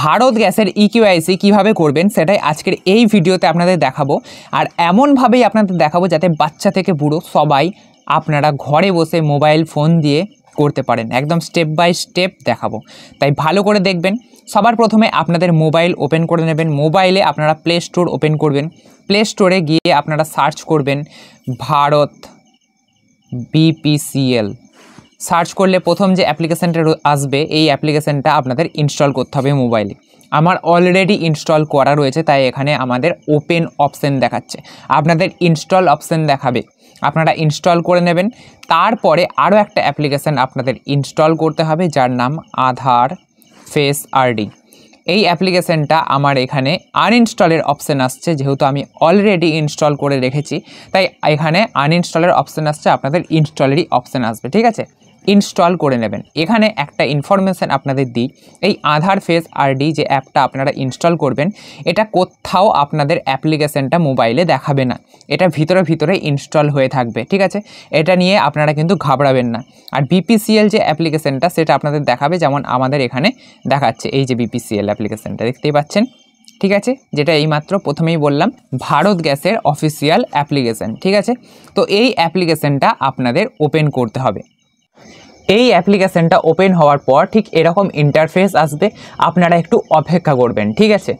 ভারত গ্যাসের EQIC e কিভাবে করবেন সেটাই আজকের এই ভিডিওতে আপনাদের দেখাবো আর এমনভাবেই আপনাদের দেখাবো যাতে বাচ্চা থেকে বুড়ো সবাই আপনারা ঘরে বসে মোবাইল ফোন দিয়ে করতে পারেন একদম স্টেপ বাই স্টেপ দেখাবো তাই ভালো করে দেখবেন সবার প্রথমে আপনাদের মোবাইল ওপেন করে নেবেন মোবাইলে আপনারা প্লে স্টোর ওপেন করবেন প্লে স্টোরে গিয়ে আপনারা সার্চ করবেন ভারত বিপিসিএল সার্চ করলে প্রথম যে অ্যাপ্লিকেশানটা আসবে এই অ্যাপ্লিকেশানটা আপনাদের ইনস্টল করতে হবে মোবাইলে আমার অলরেডি ইনস্টল করা রয়েছে তাই এখানে আমাদের ওপেন অপশান দেখাচ্ছে আপনাদের ইনস্টল অপশান দেখাবে আপনারা ইনস্টল করে নেবেন তারপরে আরও একটা অ্যাপ্লিকেশান আপনাদের ইনস্টল করতে হবে যার নাম আধার ফেস আরডি এই অ্যাপ্লিকেশানটা আমার এখানে আনইনস্টলের অপশান আসছে যেহেতু আমি অলরেডি ইনস্টল করে রেখেছি তাই এখানে আনইনস্টলের অপশান আসছে আপনাদের ইনস্টলেরই অপশান আসবে ঠিক আছে ইনস্টল করে নেবেন এখানে একটা ইনফরমেশান আপনাদের দিই এই আধার ফেস আরডি যে অ্যাপটা আপনারা ইনস্টল করবেন এটা কোথাও আপনাদের অ্যাপ্লিকেশানটা মোবাইলে দেখাবে না এটা ভিতরে ভিতরে ইনস্টল হয়ে থাকবে ঠিক আছে এটা নিয়ে আপনারা কিন্তু ঘাবড়াবেন না আর বিপিসিএল যে অ্যাপ্লিকেশানটা সেটা আপনাদের দেখাবে যেমন আমাদের এখানে দেখাচ্ছে এই যে বিপিসিএল অ্যাপ্লিকেশানটা দেখতেই পাচ্ছেন ঠিক আছে যেটা এইমাত্র প্রথমেই বললাম ভারত গ্যাসের অফিসিয়াল অ্যাপ্লিকেশান ঠিক আছে তো এই অ্যাপ্লিকেশানটা আপনাদের ওপেন করতে হবে এই অ্যাপ্লিকেশানটা ওপেন হওয়ার পর ঠিক এরকম ইন্টারফেস আসবে আপনারা একটু অপেক্ষা করবেন ঠিক আছে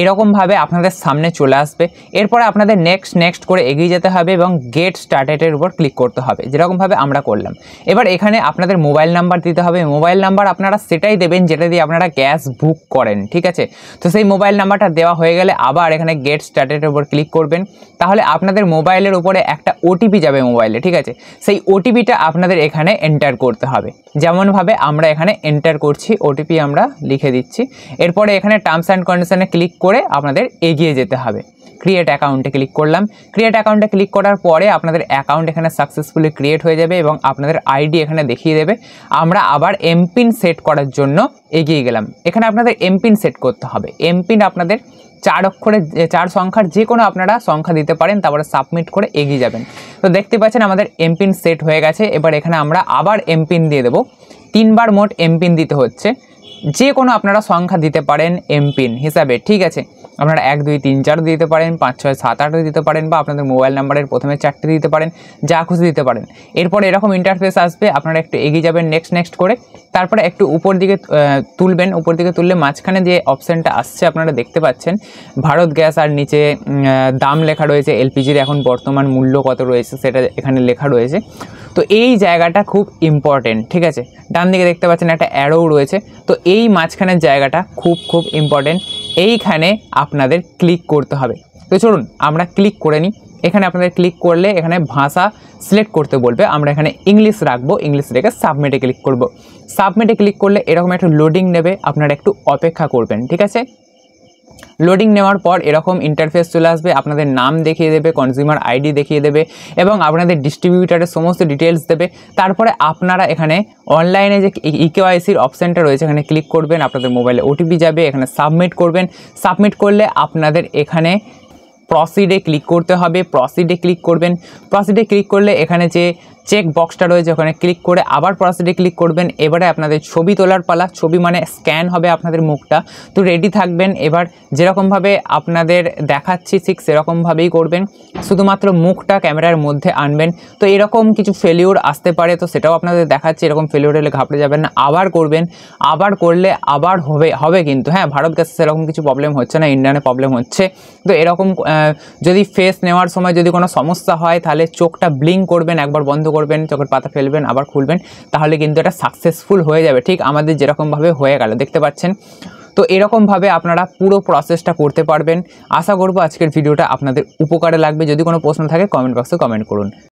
এরকমভাবে আপনাদের সামনে চলে আসবে এরপরে আপনাদের নেক্সট নেক্সট করে এগিয়ে যেতে হবে এবং গেট স্টার্টেডের উপর ক্লিক করতে হবে যেরকমভাবে আমরা করলাম এবার এখানে আপনাদের মোবাইল নাম্বার দিতে হবে মোবাইল নাম্বার আপনারা সেটাই দেবেন যেটা দিয়ে আপনারা গ্যাস বুক করেন ঠিক আছে তো সেই মোবাইল নাম্বারটা দেওয়া হয়ে গেলে আবার এখানে গেট স্টার্টেডের উপর ক্লিক করবেন তাহলে আপনাদের মোবাইলের উপরে একটা ওটিপি যাবে মোবাইলে ঠিক আছে সেই ওটিপিটা আপনাদের এখানে এন্টার করতে হবে যেমনভাবে আমরা এখানে এন্টার করছি ওটিপি আমরা লিখে দিচ্ছি এরপরে এখানে টার্মস অ্যান্ড কন্ডিশনে ক্লিক করে আপনাদের এগিয়ে যেতে হবে ক্রিয়েট অ্যাকাউন্টে ক্লিক করলাম ক্রিয়েট অ্যাকাউন্টে ক্লিক করার পরে আপনাদের অ্যাকাউন্ট এখানে সাকসেসফুলি ক্রিয়েট হয়ে যাবে এবং আপনাদের আইডি এখানে দেখিয়ে দেবে আমরা আবার এমপিন সেট করার জন্য এগিয়ে গেলাম এখানে আপনাদের এমপিন সেট করতে হবে এমপিন আপনাদের চার অক্ষরের চার সংখ্যার যে কোনো আপনারা সংখ্যা দিতে পারেন তারপরে সাবমিট করে এগিয়ে যাবেন তো দেখতে পাচ্ছেন আমাদের এমপিন সেট হয়ে গেছে এবার এখানে আমরা আবার এমপিন দিয়ে দেবো তিনবার মোট এমপিন দিতে হচ্ছে যে কোনো আপনারা সংখ্যা দিতে পারেন এমপিন হিসাবে ঠিক আছে আপনারা এক দুই তিন চার দিতে পারেন পাঁচ ছয় সাত আটও দিতে পারেন বা আপনাদের মোবাইল নাম্বারের প্রথমে চারটে দিতে পারেন যা খুশি দিতে পারেন এরপরে এরকম ইন্টারফেস আসবে আপনারা একটু এগিয়ে যাবেন নেক্সট নেক্সট করে তারপরে একটু উপর দিকে তুলবেন উপর দিকে তুললে মাঝখানে যে অপশানটা আসছে আপনারা দেখতে পাচ্ছেন ভারত গ্যাস আর নিচে দাম লেখা রয়েছে এলপিজির এখন বর্তমান মূল্য কত রয়েছে সেটা এখানে লেখা রয়েছে তো এই জায়গাটা খুব ইম্পর্টেন্ট ঠিক আছে ডান দিকে দেখতে পাচ্ছেন একটা অ্যারোও রয়েছে তো এই মাঝখানের জায়গাটা খুব খুব ইম্পর্টেন্ট এইখানে আপনাদের ক্লিক করতে হবে তো চলুন আমরা ক্লিক করে নিই এখানে আপনাদের ক্লিক করলে এখানে ভাষা সিলেক্ট করতে বলবে আমরা এখানে ইংলিশ রাখবো ইংলিশ রেখে সাবমিটে ক্লিক করব সাবমিটে ক্লিক করলে এরকম একটু লোডিং নেবে আপনারা একটু অপেক্ষা করবেন ঠিক আছে লোডিং নেওয়ার পর এরকম ইন্টারফেস চলে আসবে আপনাদের নাম দেখিয়ে দেবে কনজিউমার আইডি দেখিয়ে দেবে এবং আপনাদের ডিস্ট্রিবিউটারের সমস্ত ডিটেলস দেবে তারপরে আপনারা এখানে অনলাইনে যে ইকেওয়াইসির e অপশানটা রয়েছে এখানে ক্লিক করবেন আপনাদের মোবাইলে ওটিপি যাবে এখানে সাবমিট করবেন সাবমিট করলে আপনাদের এখানে প্রসিডে ক্লিক করতে হবে প্রসিডে ক্লিক করবেন প্রসিডে ক্লিক করলে এখানে যে চেক বক্সটা রয়েছে ওখানে ক্লিক করে আবার পরাসিটি ক্লিক করবেন এবারে আপনাদের ছবি তোলার পালা ছবি মানে স্ক্যান হবে আপনাদের মুখটা তো রেডি থাকবেন এবার যেরকমভাবে আপনাদের দেখাচ্ছি ঠিক সেরকমভাবেই করবেন শুধুমাত্র মুখটা ক্যামেরার মধ্যে আনবেন তো এরকম কিছু ফেলিওর আসতে পারে তো সেটাও আপনাদের দেখাচ্ছি এরকম ফেলিওর হলে ঘাবড়ে যাবেন না আবার করবেন আবার করলে আবার হবে হবে কিন্তু হ্যাঁ ভারত গ্যাসে সেরকম কিছু প্রবলেম হচ্ছে না ইন্ডিয়ানে প্রবলেম হচ্ছে তো এরকম যদি ফেস নেওয়ার সময় যদি কোনো সমস্যা হয় তাহলে চোখটা ব্লিঙ্ক করবেন একবার বন্ধ করবেন তখন পাতা ফেলবেন আবার খুলবেন তাহলে কিন্তু এটা সাকসেসফুল হয়ে যাবে ঠিক আমাদের যেরকমভাবে হয়ে গেল দেখতে পাচ্ছেন তো এরকমভাবে আপনারা পুরো প্রসেসটা করতে পারবেন আশা করব আজকের ভিডিওটা আপনাদের উপকারে লাগবে যদি কোনো প্রশ্ন থাকে কমেন্ট বক্সে কমেন্ট করুন